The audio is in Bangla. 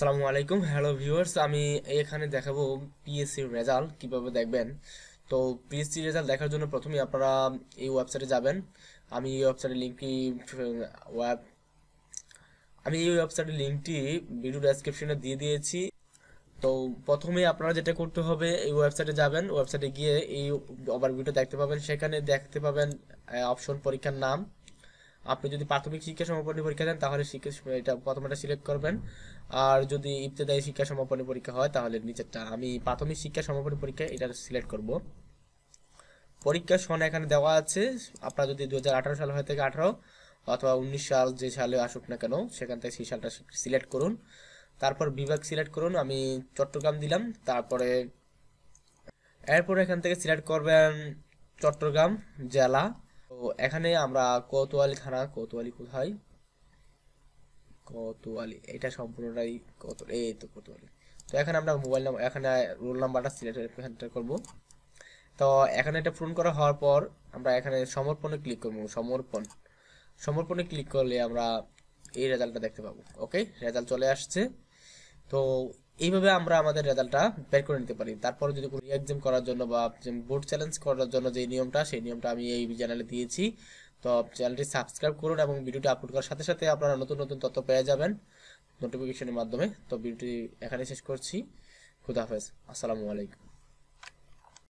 সালামু আলাইকুম হ্যালো ভিউয়ার্স আমি এখানে দেখাবো পিএসসির রেজাল্ট কীভাবে দেখবেন তো পিএসসি রেজাল্ট দেখার জন্য প্রথমে আপনারা এই ওয়েবসাইটে যাবেন আমি এই ওয়েবসাইটের লিঙ্কটি ওয়েব আমি এই ওয়েবসাইটের লিঙ্কটি ভিডিও ডেসক্রিপশনে দিয়ে দিয়েছি তো প্রথমে আপনারা যেটা করতে হবে এই ওয়েবসাইটে যাবেন ওয়েবসাইটে গিয়ে এই ওভারভিউটা দেখতে পাবেন সেখানে দেখতে পাবেন অপশন পরীক্ষার নাম আপনি যদি প্রাথমিক শিক্ষা সমাপনী পরীক্ষা দেন তাহলে এটা প্রথমটা সিলেক্ট করবেন আর যদি ইফতেদায়ী শিক্ষা সমাপনী পরীক্ষা হয় তাহলে নিচেরটা আমি প্রাথমিক শিক্ষা সমাপনী পরীক্ষা এটা সিলেক্ট করব পরীক্ষা সন এখানে দেওয়া আছে আপনার যদি দু সাল হয় থেকে আঠারো অথবা উনিশ সাল যে সালে আসুক না কেন সেখান থেকে সেই সালটা সিলেক্ট করুন তারপর বিভাগ সিলেক্ট করুন আমি চট্টগ্রাম দিলাম তারপরে এরপর এখান থেকে সিলেক্ট করবেন চট্টগ্রাম জেলা এখানে আমরা কতোয়ালি খানা কতোয়ালি কোথায় কতোয়ালি এটা সম্পূর্ণটাই কত এই তো কতোয়ালি তো এখানে আমরা মোবাইল নাম্বার এখানে রোল নাম্বারটা সিলেক্ট এখানটা করবো তো এখানে এটা পূরণ করা হওয়ার পর আমরা এখানে সমর্পণে ক্লিক করবো সমর্পণ সমর্পণে ক্লিক করলে আমরা এই রেজাল্টটা দেখতে পাবো ওকে রেজাল্ট চলে আসছে তো এইভাবে আমরা আমাদের রেজাল্টটা বের করে নিতে পারি তারপরে যদি কোনো এক্সাম করার জন্য বা বোর্ড চ্যালেঞ্জ করার জন্য যে নিয়মটা সেই নিয়মটা আমি এই চ্যানেলে দিয়েছি তো চ্যানেলটি সাবস্ক্রাইব করুন এবং ভিডিওটি আপলোড করার সাথে সাথে আপনারা নতুন নতুন তথ্য পেয়ে যাবেন নোটিফিকেশনের মাধ্যমে তো ভিডিওটি এখানে শেষ করছি খুদাহাফেজ আসসালামু আলাইকুম